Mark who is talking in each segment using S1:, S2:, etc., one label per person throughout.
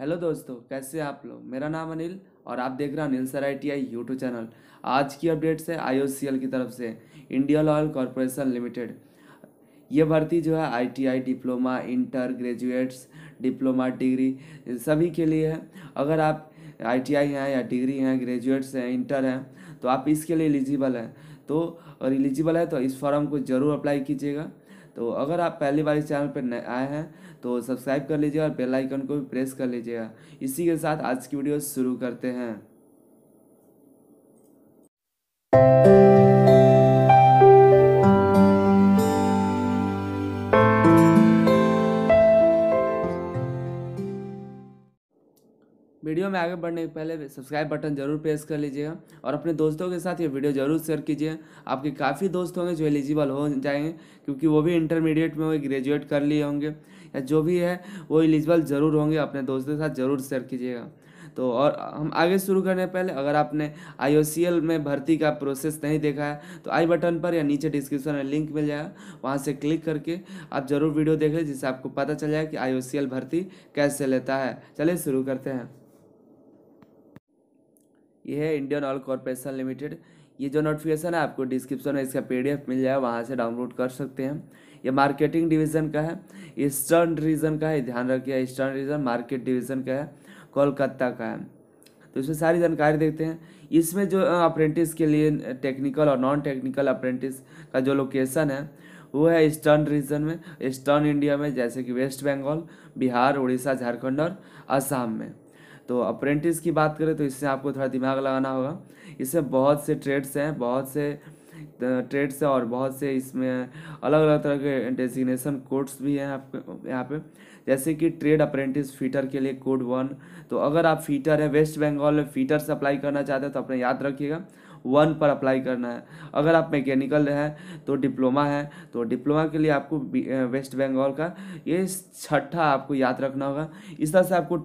S1: hello दोस्तों कैसे आप लोग मेरा नाम अनिल और आप देख रहे हैं Anil sir I T I YouTube channel आज की अपडेट्स है आई की तरफ से इंडियन ऑयल कॉरपोरेशन लिमिटेड ये भर्ती जो है ITI diploma inter graduates diploma degree सभी के लिए है अगर आप आईटीआई हैं या डिग्री हैं ग्रेजुएट्स हैं इंटर हैं तो आप इसके लिए एलिजिबल हैं तो और एलिजिबल है तो इस फॉर्म को ज़रूर अप्लाई कीजिएगा तो अगर आप पहली बार इस चैनल पर आए हैं तो सब्सक्राइब कर लीजिएगा और बेल आइकन को भी प्रेस कर लीजिएगा इसी के साथ आज की वीडियो शुरू करते हैं वीडियो में आगे बढ़ने के पहले सब्सक्राइब बटन जरूर प्रेस कर लीजिएगा और अपने दोस्तों के साथ ये वीडियो जरूर शेयर कीजिए आपके काफ़ी दोस्त होंगे जो एलिजिबल हो जाएंगे क्योंकि वो भी इंटरमीडिएट में वो ग्रेजुएट कर लिए होंगे या जो भी है वो एलिजिबल ज़रूर होंगे अपने दोस्तों के साथ ज़रूर शेयर कीजिएगा तो और हम आगे शुरू करने पहले अगर आपने आई में भर्ती का प्रोसेस नहीं देखा है तो आई बटन पर या नीचे डिस्क्रिप्शन में लिंक मिल जाएगा वहाँ से क्लिक करके आप ज़रूर वीडियो देख लें जिससे आपको पता चल जाए कि आई भर्ती कैसे लेता है चलिए शुरू करते हैं ये है इंडियन ऑयल कॉरपोरेशन लिमिटेड ये जो नोटिफिकेशन है आपको डिस्क्रिप्शन में इसका पीडीएफ मिल जाएगा वहाँ से डाउनलोड कर सकते हैं ये मार्केटिंग डिवीजन का है ईस्टर्न रीजन का है ध्यान रखिए ईस्टर्न रीजन मार्केट डिवीजन का है कोलकाता का है तो इसमें सारी जानकारी देखते हैं इसमें जो अप्रेंटिस के लिए टेक्निकल और नॉन टेक्निकल अप्रेंटिस का जो लोकेशन है वो है ईस्टर्न रीजन में ईस्टर्न इंडिया में जैसे कि वेस्ट बंगाल बिहार उड़ीसा झारखंड और असम में तो अप्रेंटिस की बात करें तो इससे आपको थोड़ा दिमाग लगाना होगा इससे बहुत से ट्रेड्स हैं बहुत से ट्रेड्स हैं और बहुत से इसमें अलग अलग तरह के डेजिग्नेशन कोड्स भी हैं आपके यहाँ पे जैसे कि ट्रेड अप्रेंटिस फीटर के लिए कोड वन तो अगर आप फीटर हैं वेस्ट बंगाल में फीटर्स अप्लाई करना चाहते हैं तो अपने याद रखिएगा वन पर अप्लाई करना है अगर आप मैकेनिकल हैं तो डिप्लोमा है तो डिप्लोमा के लिए आपको वेस्ट बंगाल का ये छठा आपको याद रखना होगा इस तरह से आपको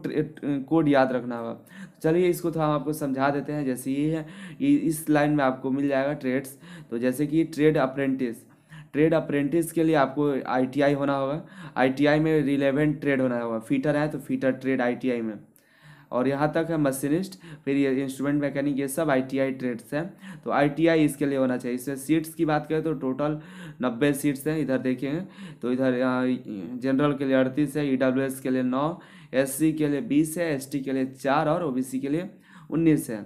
S1: कोड याद रखना होगा चलिए इसको थोड़ा हम आपको समझा देते हैं जैसे ये है ये इस लाइन में आपको मिल जाएगा ट्रेड्स तो जैसे कि ट्रेड अप्रेंटिस ट्रेड अप्रेंटिस के लिए आपको आईटीआई होना होगा आईटीआई में रिलेवेंट ट्रेड होना होगा फीटर है तो फीटर ट्रेड आईटीआई में और यहाँ तक है मशीनिस्ट फिर ये इंस्ट्रूमेंट मैकेनिक ये सब आईटीआई ट्रेड्स हैं तो आईटीआई इसके लिए होना चाहिए इसमें सीट्स की बात करें तो टोटल नब्बे सीट्स हैं इधर देखें तो इधर जनरल के लिए अड़तीस है ई e के लिए नौ एस के लिए बीस है एस के लिए चार और ओ के लिए उन्नीस है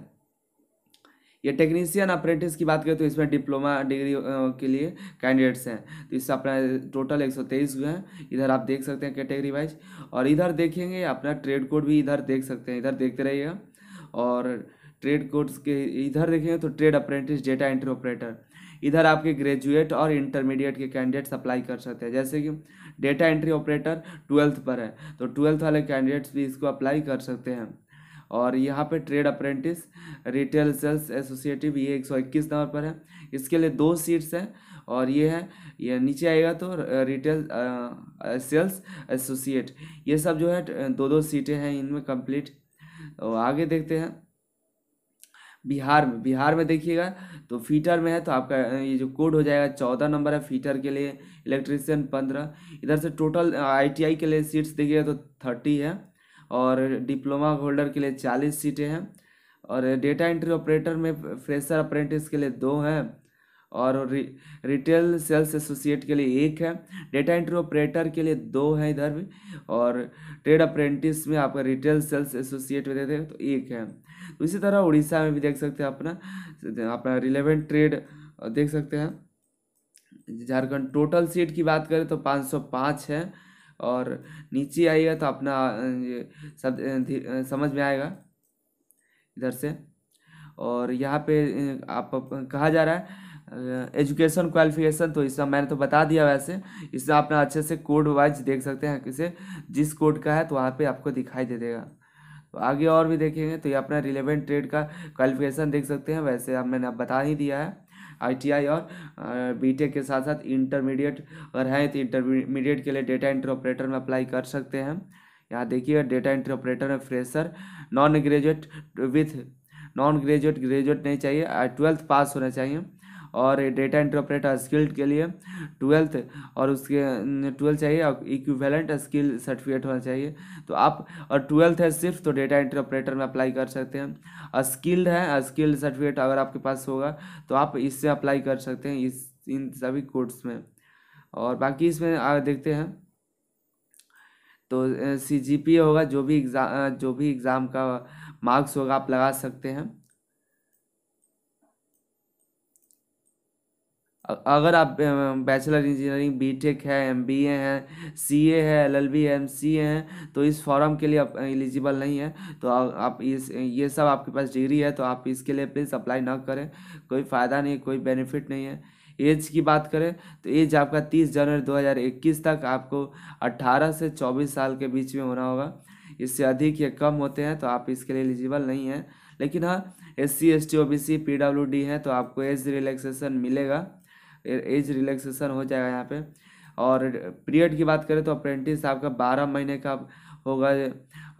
S1: ये टेक्नीशियन अप्रेंटिस की बात करें तो इसमें डिप्लोमा डिग्री के लिए कैंडिडेट्स हैं तो इससे अपना टोटल एक सौ तेईस हुए हैं इधर आप देख सकते हैं कैटेगरी वाइज और इधर देखेंगे अपना ट्रेड कोड भी इधर देख सकते हैं इधर देखते रहिएगा और ट्रेड कोड्स के इधर देखेंगे तो trade apprentice data entry operator इधर आपके ग्रेजुएट और इंटरमीडिएट के कैंडिडेट्स अप्लाई कर सकते हैं जैसे कि डेटा एंट्री ऑपरेटर ट्वेल्थ पर है तो ट्वेल्थ वाले कैंडिडेट्स भी इसको अप्लाई कर सकते हैं और यहाँ पे trade apprentice retail sales associative ये एक सौ इक्कीस नंबर पर है इसके लिए दो सीट्स हैं और ये है ये नीचे आएगा तो रिटेल सेल्स एसोसिएट ये सब जो है दो दो सीटें हैं इनमें कंप्लीट तो आगे देखते हैं बिहार में बिहार में देखिएगा तो फीटर में है तो आपका ये जो कोड हो जाएगा चौदह नंबर है फीटर के लिए इलेक्ट्रिशियन पंद्रह इधर से टोटल आईटीआई के लिए सीट्स देखिएगा तो थर्टी है और डिप्लोमा होल्डर के लिए चालीस सीटें हैं और डेटा एंट्री ऑपरेटर में फ्रेशर अप्रेंटिस के लिए दो हैं और रि, रिटेल सेल्स एसोसिएट के लिए एक है डेटा एंट्री ऑपरेटर के लिए दो हैं इधर भी और ट्रेड अप्रेंटिस में आपका रिटेल सेल्स एसोसिएट में देते तो एक है तो इसी तरह उड़ीसा में भी देख सकते हैं अपना अपना रिलेवेंट ट्रेड देख सकते हैं झारखंड टोटल सीट की बात करें तो पाँच है और नीचे आइएगा तो अपना सब समझ में आएगा इधर से और यहाँ पे आप कहा जा रहा है एजुकेशन क्वालिफिकेशन तो इसमें मैंने तो बता दिया वैसे इसमें आप अच्छे से कोड वाइज देख सकते हैं किसे जिस कोड का है तो वहाँ पे आपको दिखाई दे देगा तो आगे और भी देखेंगे तो ये अपना रिलेवेंट ट्रेड का क्वालिफिकेशन देख सकते हैं वैसे अब मैंने आप बता ही दिया है आईटीआई और बीटेक के साथ साथ इंटरमीडिएट अगर हैं तो इंटरमीडिएट के लिए डेटा एंट्री ऑपरेटर में अप्लाई कर सकते हैं यहाँ देखिए डेटा एंट्री ऑपरेटर में fresher non graduate with non graduate graduate नहीं चाहिए ट्वेल्थ पास होना चाहिए और डेटा इंटरप्रेटर स्किल्ड के लिए ट्वेल्थ और उसके ट्वेल्थ चाहिए और इक्विवेलेंट स्किल सर्टिफिकेट होना चाहिए तो आप और ट्वेल्थ है सिर्फ तो डेटा इंटरप्रेटर में अप्लाई कर सकते हैं स्किल्ड है स्किल्ड सर्टिफिकेट अगर आपके पास होगा तो आप इससे अप्लाई कर सकते हैं इस इन सभी कोर्स में और बाकी इसमें देखते हैं तो सी जी पी होगा जो भी एग्ज़ाम जो भी एग्ज़ाम का मार्क्स होगा आप लगा सकते हैं अगर आप बैचलर इंजीनियरिंग बीटेक है एमबीए है सीए है एलएलबी सी ए है तो इस फॉर्म के लिए आप एलिजिबल नहीं है तो आप इस ये सब आपके पास डिग्री है तो आप इसके लिए प्लीज़ अप्लाई ना करें कोई फ़ायदा नहीं कोई बेनिफिट नहीं है एज की बात करें तो एज आपका तीस जनवरी दो तक आपको अट्ठारह से चौबीस साल के बीच में होना होगा इससे अधिक या कम होते हैं तो आप इसके लिए एलिजिबल नहीं हैं लेकिन हाँ S C S T O B C P W D है तो आपको एज रिलैक्सेशन मिलेगा एज रिलैक्सेशन हो जाएगा यहाँ पे और पीरियड की बात करें तो अप्रेंटिस आपका बारह महीने का होगा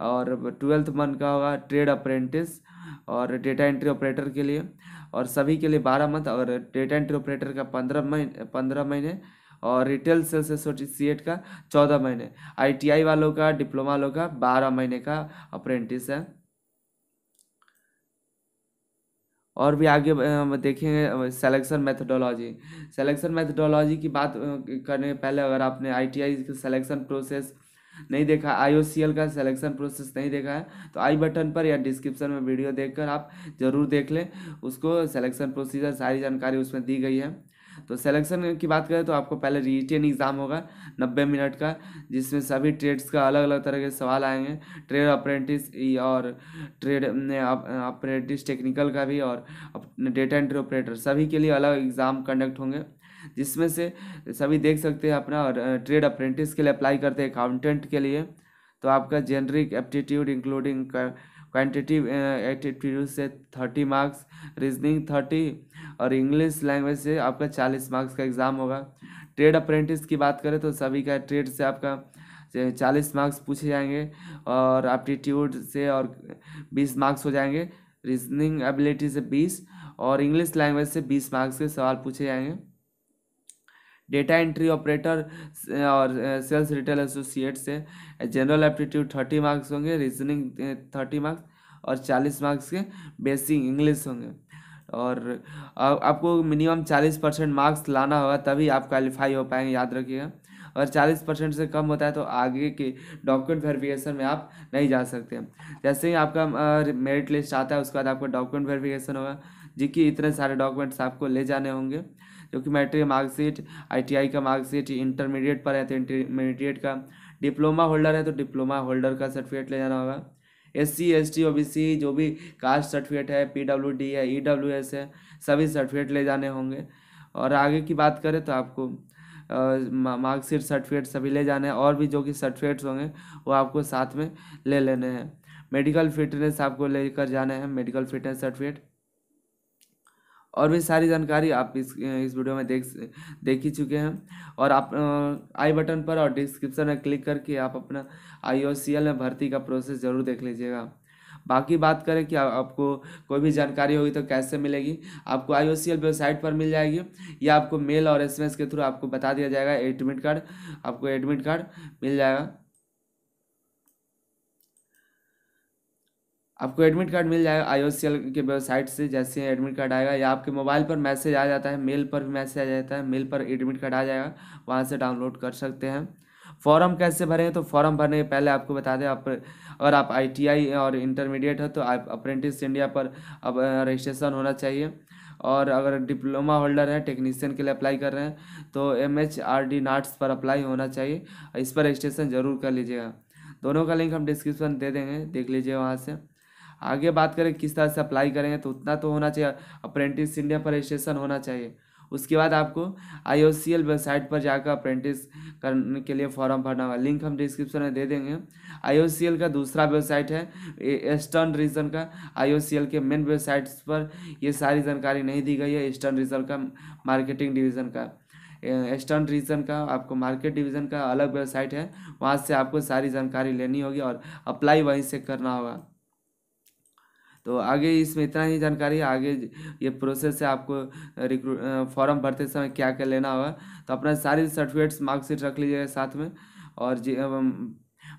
S1: और ट्वेल्थ मंथ का होगा ट्रेड अप्रेंटिस और डेटा एंट्री ऑपरेटर के लिए और सभी के लिए बारह मंथ और डेटा एंट्री ऑपरेटर का पंद्रह महीने पंद्रह महीने और रिटेल सेल्स एसोसिएट का चौदह महीने आईटीआई वालों का डिप्लोमा वालों का बारह महीने का अप्रेंटिस है और भी आगे देखेंगे सेलेक्शन मेथडोलॉजी सेलेक्शन मेथडोलॉजी की बात करने के पहले अगर आपने I T I selection process नहीं देखा आई ओ सी एल का सिलेक्शन प्रोसेस नहीं देखा है तो आई बटन पर या डिस्क्रिप्शन में वीडियो देखकर आप ज़रूर देख लें उसको सिलेक्शन प्रोसीजर सारी जानकारी उसमें दी गई है तो सिलेक्शन की बात करें तो आपको पहले रिटेन एग्ज़ाम होगा नब्बे मिनट का जिसमें सभी ट्रेड्स का अलग अलग तरह के सवाल आएंगे ट्रेड अप्रेंटिस और ट्रेड अप्रेंटिस टेक्निकल का भी और डेटा एंट्री ऑपरेटर सभी के लिए अलग एग्ज़ाम कंडक्ट होंगे जिसमें से सभी देख सकते हैं अपना और ट्रेड अप्रेंटिस के लिए अप्लाई करते हैं अकाउंटेंट के लिए तो आपका generic aptitude including quantitative attitude uh, से थर्टी मार्क्स रीजनिंग थर्टी और इंग्लिश लैंग्वेज से आपका चालीस मार्क्स का एग्ज़ाम होगा ट्रेड अप्रेंटिस की बात करें तो सभी का ट्रेड से आपका चालीस मार्क्स पूछे जाएंगे और एप्टीट्यूड से और बीस मार्क्स हो जाएंगे रीजनिंग एबिलिटी से बीस और इंग्लिश लैंग्वेज से बीस मार्क्स के सवाल पूछे जाएंगे डेटा एंट्री ऑपरेटर और सेल्स रिटेल एसोसिएट से जनरल एप्टीट्यूड थर्टी मार्क्स होंगे रीजनिंग थर्टी मार्क्स और चालीस मार्क्स के बेसिक इंग्लिश होंगे और आपको मिनिमम चालीस परसेंट मार्क्स लाना होगा तभी आप क्वालिफाई हो पाएंगे याद रखिएगा अगर चालीस परसेंट से कम होता है तो आगे के डॉक्यूमेंट वेरिफिकेशन में आप नहीं जा सकते जैसे ही आपका मेरिट लिस्ट आता है उसके बाद आपका डॉक्यूमेंट वेरिफिकेशन होगा जिसकी इतने सारे डॉक्यूमेंट्स आपको ले जाने होंगे क्योंकि मैट्रिक मार्कशीट आईटीआई का मार्कशीट इंटरमीडिएट पर है तो इंटरमीडिएट का डिप्लोमा होल्डर है तो डिप्लोमा होल्डर का सर्टिफिकेट ले जाना होगा S C S T O B C जो भी कास्ट सर्टिफिकेट है पी डब्ल्यू डी है ई डब्ल्यू एस है सभी सर्टिफिकेट ले जाने होंगे और आगे की बात करें तो आपको मार्कशीट सर्टिफिकेट सभी ले जाने हैं और भी जो कि सर्टिफिकेट्स होंगे वो आपको साथ में ले लेने हैं मेडिकल फिटनेस आपको लेकर जाना है मेडिकल फिटनेस सर्टिफिकेट और भी सारी जानकारी आप इस इस वीडियो में देख देख ही चुके हैं और आप आई बटन पर और डिस्क्रिप्शन में क्लिक करके आप अपना आई में भर्ती का प्रोसेस ज़रूर देख लीजिएगा बाकी बात करें कि आपको कोई भी जानकारी होगी तो कैसे मिलेगी आपको आई वेबसाइट पर मिल जाएगी या आपको मेल और एस के थ्रू आपको बता दिया जाएगा एडमिट कार्ड आपको एडमिट कार्ड मिल जाएगा आपको एडमिट कार्ड मिल जाएगा आई के वेबसाइट से जैसे एडमिट कार्ड आएगा या आपके मोबाइल पर मैसेज आ जाता है मेल पर भी मैसेज आ जाता है मेल पर एडमिट कार्ड आ जाएगा वहाँ से डाउनलोड कर सकते हैं फॉर्म कैसे भरें तो फॉर्म भरने के पहले आपको बता दें आप अगर आप आईटीआई और इंटरमीडिएट हो तो आप अप्रेंटिस इंडिया पर अब रजिस्ट्रेशन होना चाहिए और अगर डिप्लोमा होल्डर हैं टेक्नीशियन के लिए अप्लाई कर रहे हैं तो M H R D NATS पर अप्लाई होना चाहिए इस पर रजिस्ट्रेशन ज़रूर कर लीजिएगा दोनों का लिंक हम डिस्क्रिप्शन दे देंगे देख लीजिए वहाँ से आगे बात करें किस तरह से अप्लाई करेंगे तो उतना तो होना चाहिए अप्रेंटिस इंडिया पर रजिस्ट्रेशन होना चाहिए उसके बाद आपको आई वेबसाइट पर जाकर अप्रेंटिस करने के लिए फॉर्म भरना होगा लिंक हम डिस्क्रिप्शन में दे देंगे आई का दूसरा वेबसाइट है ईस्टर्न रीजन का आई के मेन वेबसाइट्स पर ये सारी जानकारी नहीं दी गई है ईस्टर्न रीजन का मार्केटिंग डिवीज़न का ईस्टर्न रीजन का आपको मार्केट डिवीज़न का अलग वेबसाइट है वहाँ से आपको सारी जानकारी लेनी होगी और अप्लाई वहीं से करना होगा तो आगे इसमें इतना ही जानकारी आगे ये प्रोसेस है आपको रिक्रू फॉर्म भरते समय क्या क्या लेना होगा तो अपना सारी सर्टिफिकेट्स मार्कशीट रख लीजिएगा साथ में और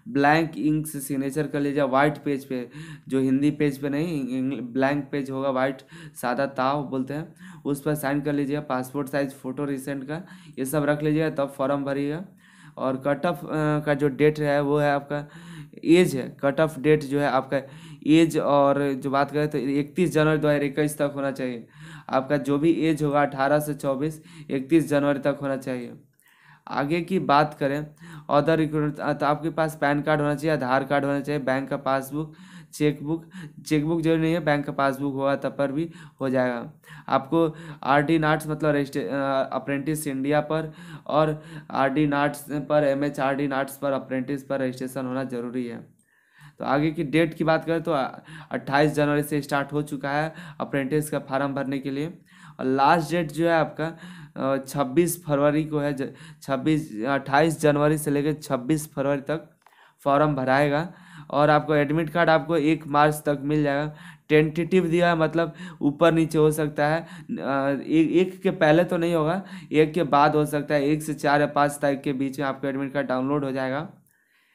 S1: ब्लैंक इंक से सिग्नेचर कर लीजिए वाइट पेज पे जो हिंदी पेज पे नहीं ब्लैंक पेज होगा वाइट सादा ताव बोलते हैं उस पर साइन कर लीजिएगा पासपोर्ट साइज फ़ोटो रिसेंट का ये सब रख लीजिएगा तब फॉर्म भरिएगा और कट ऑफ का जो डेट है वो है आपका एज है कट ऑफ डेट जो है आपका एज और जो बात करें तो इकतीस जनवरी दो हज़ार इक्कीस तक होना चाहिए आपका जो भी एज होगा अठारह से चौबीस इकतीस जनवरी तक होना चाहिए आगे की बात करें अदर रिक्रूट तो आपके पास पैन कार्ड होना चाहिए आधार कार्ड होना चाहिए बैंक का पासबुक चेकबुक चेकबुक जरूरी नहीं है बैंक का पासबुक होगा तब पर भी हो जाएगा आपको आर डी नाट्स मतलब अप्रेंटिस इंडिया पर और आर डी नाट्स पर M H R D NATS पर अप्रेंटिस पर रजिस्ट्रेशन होना जरूरी है तो आगे की डेट की बात करें तो 28 जनवरी से स्टार्ट हो चुका है अप्रेंटिस का फार्म भरने के लिए और लास्ट डेट जो है आपका छब्बीस फरवरी को है छब्बीस अट्ठाईस जनवरी से लेकर छब्बीस फरवरी तक फॉर्म भराएगा और आपको एडमिट कार्ड आपको एक मार्च तक मिल जाएगा टेंटेटिव दिया है मतलब ऊपर नीचे हो सकता है एक एक के पहले तो नहीं होगा एक के बाद हो सकता है एक से चार या पाँच तारीख के बीच में आपका एडमिट कार्ड डाउनलोड हो जाएगा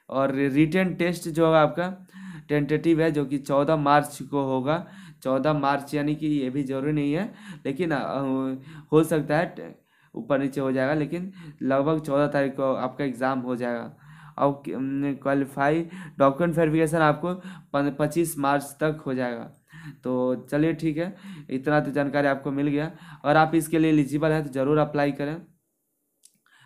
S1: और रिटर्न टेस्ट जो होगा आपका टेंटेटिव है जो कि चौदह मार्च को होगा चौदह मार्च यानी कि ये भी ज़रूरी नहीं है लेकिन हो सकता है ऊपर नीचे हो जाएगा लेकिन लगभग चौदह तारीख को आपका एग्ज़ाम हो जाएगा और क्वालिफाई डॉक्यूमेंट वेरिफिकेशन आपको पच्चीस मार्च तक हो जाएगा तो चलिए ठीक है इतना तो जानकारी आपको मिल गया और आप इसके लिए एलिजिबल हैं तो ज़रूर अप्लाई करें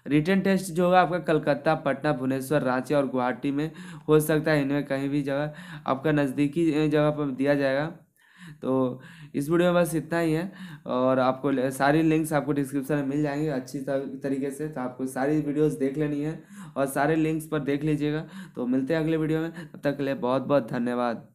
S1: रिटर्न टेस्ट जो होगा आपका कलकत्ता पटना भुवनेश्वर रांची और गुवाहाटी में हो सकता है इनमें कहीं भी जगह आपका नज़दीकी जगह पर दिया जाएगा तो इस वीडियो में बस इतना ही है और आपको सारी लिंक्स आपको डिस्क्रिप्शन में मिल जाएंगे अच्छी तरीके से तो आपको सारी वीडियोस देख लेनी है और सारे लिंक्स पर देख लीजिएगा तो मिलते हैं अगले वीडियो में तब तक के लिए बहुत बहुत धन्यवाद